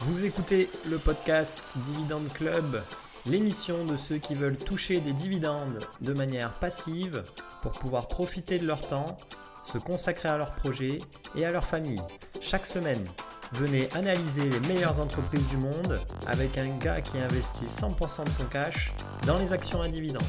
Vous écoutez le podcast Dividend Club, l'émission de ceux qui veulent toucher des dividendes de manière passive pour pouvoir profiter de leur temps, se consacrer à leurs projets et à leur famille. Chaque semaine, venez analyser les meilleures entreprises du monde avec un gars qui investit 100% de son cash dans les actions à dividendes.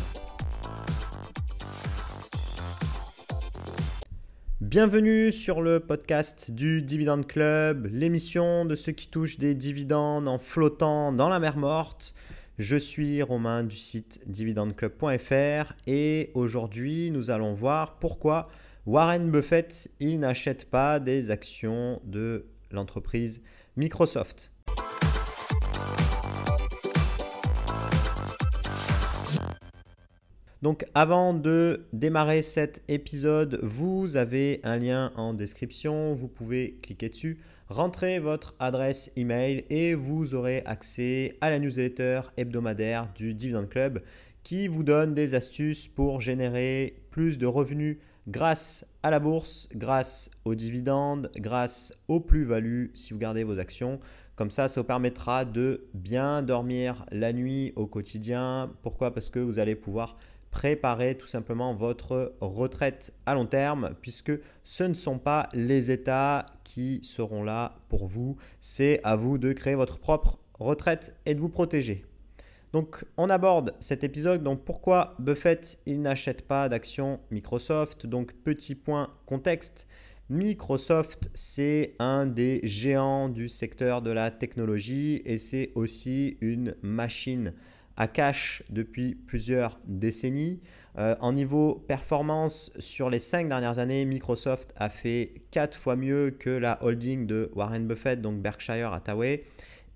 Bienvenue sur le podcast du Dividend Club, l'émission de ceux qui touchent des dividendes en flottant dans la mer morte. Je suis Romain du site dividendclub.fr et aujourd'hui nous allons voir pourquoi Warren Buffett il n'achète pas des actions de l'entreprise Microsoft. Donc avant de démarrer cet épisode, vous avez un lien en description, vous pouvez cliquer dessus, rentrer votre adresse email et vous aurez accès à la newsletter hebdomadaire du Dividend Club qui vous donne des astuces pour générer plus de revenus grâce à la bourse, grâce aux dividendes, grâce aux plus-values si vous gardez vos actions. Comme ça, ça vous permettra de bien dormir la nuit au quotidien. Pourquoi Parce que vous allez pouvoir préparez tout simplement votre retraite à long terme puisque ce ne sont pas les États qui seront là pour vous, c'est à vous de créer votre propre retraite et de vous protéger. Donc on aborde cet épisode, donc pourquoi Buffett il n'achète pas d'action Microsoft, donc petit point contexte. Microsoft, c'est un des géants du secteur de la technologie et c'est aussi une machine à cash depuis plusieurs décennies. Euh, en niveau performance, sur les cinq dernières années, Microsoft a fait quatre fois mieux que la holding de Warren Buffett, donc Berkshire Hathaway.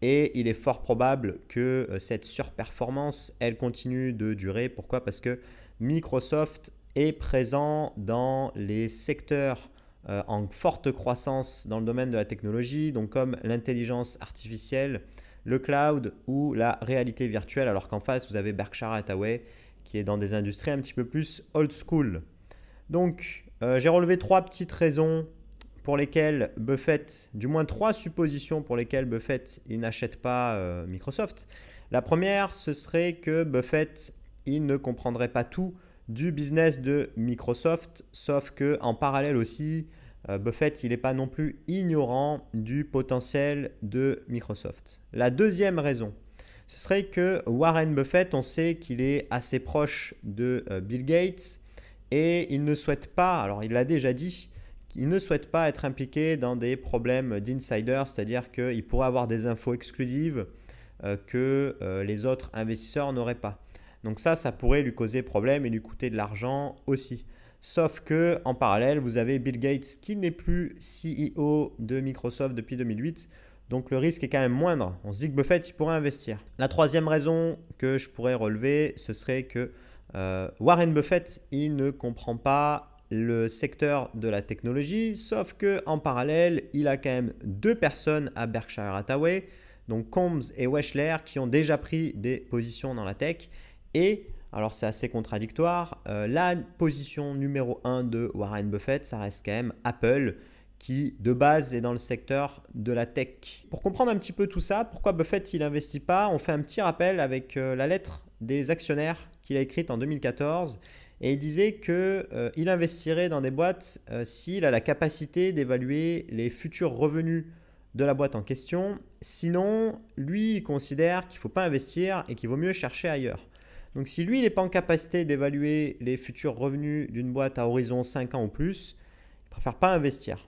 Et il est fort probable que euh, cette surperformance, elle continue de durer. Pourquoi Parce que Microsoft est présent dans les secteurs euh, en forte croissance dans le domaine de la technologie, donc comme l'intelligence artificielle, le cloud ou la réalité virtuelle, alors qu'en face, vous avez Berkshire Hathaway qui est dans des industries un petit peu plus old school. Donc, euh, j'ai relevé trois petites raisons pour lesquelles Buffett, du moins trois suppositions pour lesquelles Buffett il n'achète pas euh, Microsoft. La première, ce serait que Buffett il ne comprendrait pas tout du business de Microsoft, sauf que en parallèle aussi, euh, Buffett, il n'est pas non plus ignorant du potentiel de Microsoft. La deuxième raison, ce serait que Warren Buffett, on sait qu'il est assez proche de euh, Bill Gates et il ne souhaite pas, alors il l'a déjà dit, il ne souhaite pas être impliqué dans des problèmes d'insider, c'est-à-dire qu'il pourrait avoir des infos exclusives euh, que les autres investisseurs n'auraient pas. Donc ça, ça pourrait lui causer problème et lui coûter de l'argent aussi. Sauf que en parallèle, vous avez Bill Gates qui n'est plus CEO de Microsoft depuis 2008. Donc le risque est quand même moindre. On se dit que Buffett il pourrait investir. La troisième raison que je pourrais relever, ce serait que euh, Warren Buffett, il ne comprend pas le secteur de la technologie, sauf que en parallèle, il a quand même deux personnes à Berkshire Hathaway, donc Combs et Weschler qui ont déjà pris des positions dans la tech et alors c'est assez contradictoire. Euh, la position numéro 1 de Warren Buffett, ça reste quand même Apple, qui de base est dans le secteur de la tech. Pour comprendre un petit peu tout ça, pourquoi Buffett il investit pas, on fait un petit rappel avec euh, la lettre des actionnaires qu'il a écrite en 2014. Et il disait qu'il euh, il investirait dans des boîtes s'il a la capacité d'évaluer les futurs revenus de la boîte en question. Sinon, lui, il considère qu'il ne faut pas investir et qu'il vaut mieux chercher ailleurs. Donc si lui, il n'est pas en capacité d'évaluer les futurs revenus d'une boîte à horizon 5 ans ou plus, il préfère pas investir.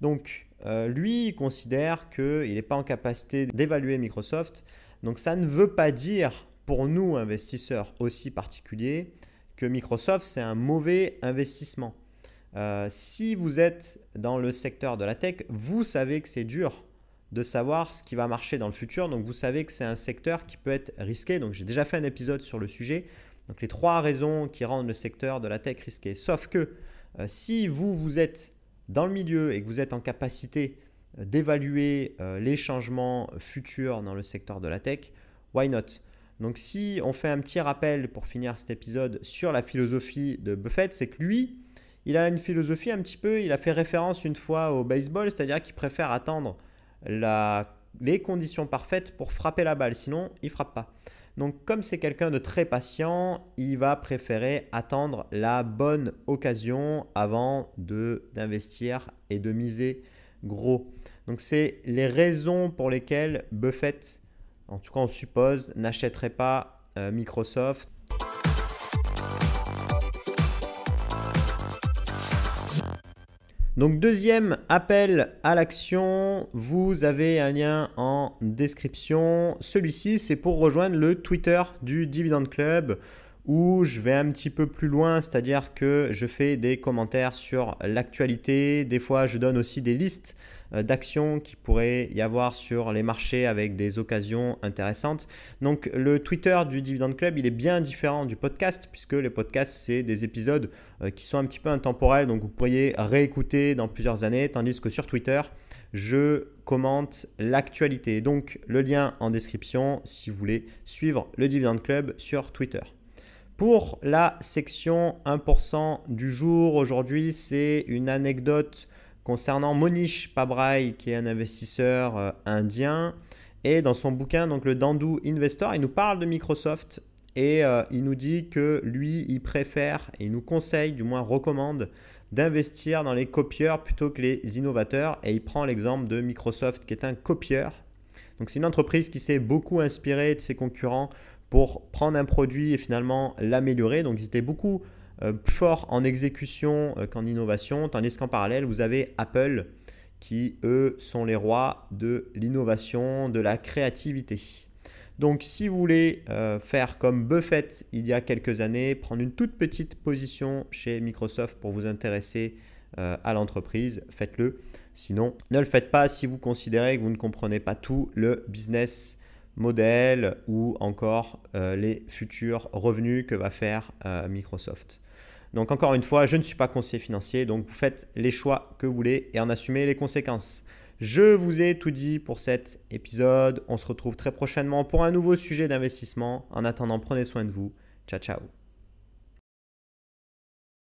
Donc euh, lui, il considère qu'il n'est pas en capacité d'évaluer Microsoft. Donc ça ne veut pas dire pour nous, investisseurs aussi particuliers, que Microsoft, c'est un mauvais investissement. Euh, si vous êtes dans le secteur de la tech, vous savez que c'est dur de savoir ce qui va marcher dans le futur. Donc vous savez que c'est un secteur qui peut être risqué. Donc j'ai déjà fait un épisode sur le sujet. Donc les trois raisons qui rendent le secteur de la tech risqué. Sauf que euh, si vous, vous êtes dans le milieu et que vous êtes en capacité euh, d'évaluer euh, les changements futurs dans le secteur de la tech, why not Donc si on fait un petit rappel pour finir cet épisode sur la philosophie de Buffett, c'est que lui, il a une philosophie un petit peu, il a fait référence une fois au baseball, c'est-à-dire qu'il préfère attendre les conditions parfaites pour frapper la balle, sinon il frappe pas. Donc comme c'est quelqu'un de très patient, il va préférer attendre la bonne occasion avant d'investir et de miser gros. Donc c'est les raisons pour lesquelles Buffett, en tout cas on suppose, n'achèterait pas euh, Microsoft Donc deuxième appel à l'action, vous avez un lien en description. Celui-ci, c'est pour rejoindre le Twitter du Dividend Club où je vais un petit peu plus loin, c'est-à-dire que je fais des commentaires sur l'actualité, des fois je donne aussi des listes euh, d'actions qui pourrait y avoir sur les marchés avec des occasions intéressantes. Donc le Twitter du Dividend Club, il est bien différent du podcast puisque les podcasts, c'est des épisodes euh, qui sont un petit peu intemporels, donc vous pourriez réécouter dans plusieurs années, tandis que sur Twitter, je commente l'actualité. Donc le lien en description si vous voulez suivre le Dividend Club sur Twitter. Pour la section 1% du jour, aujourd'hui c'est une anecdote concernant Monish Pabrai, qui est un investisseur euh, indien. Et dans son bouquin, donc le Dandu Investor, il nous parle de Microsoft et euh, il nous dit que lui, il préfère, et il nous conseille, du moins recommande, d'investir dans les copieurs plutôt que les innovateurs. Et il prend l'exemple de Microsoft, qui est un copieur. Donc c'est une entreprise qui s'est beaucoup inspirée de ses concurrents pour prendre un produit et finalement l'améliorer. Donc ils étaient beaucoup euh, fort en exécution euh, qu'en innovation, tandis qu'en parallèle, vous avez Apple qui, eux, sont les rois de l'innovation, de la créativité. Donc si vous voulez euh, faire comme Buffett il y a quelques années, prendre une toute petite position chez Microsoft pour vous intéresser à l'entreprise, faites-le. Sinon, ne le faites pas si vous considérez que vous ne comprenez pas tout le business model ou encore les futurs revenus que va faire Microsoft. Donc encore une fois, je ne suis pas conseiller financier, donc vous faites les choix que vous voulez et en assumez les conséquences. Je vous ai tout dit pour cet épisode. On se retrouve très prochainement pour un nouveau sujet d'investissement. En attendant, prenez soin de vous. Ciao ciao.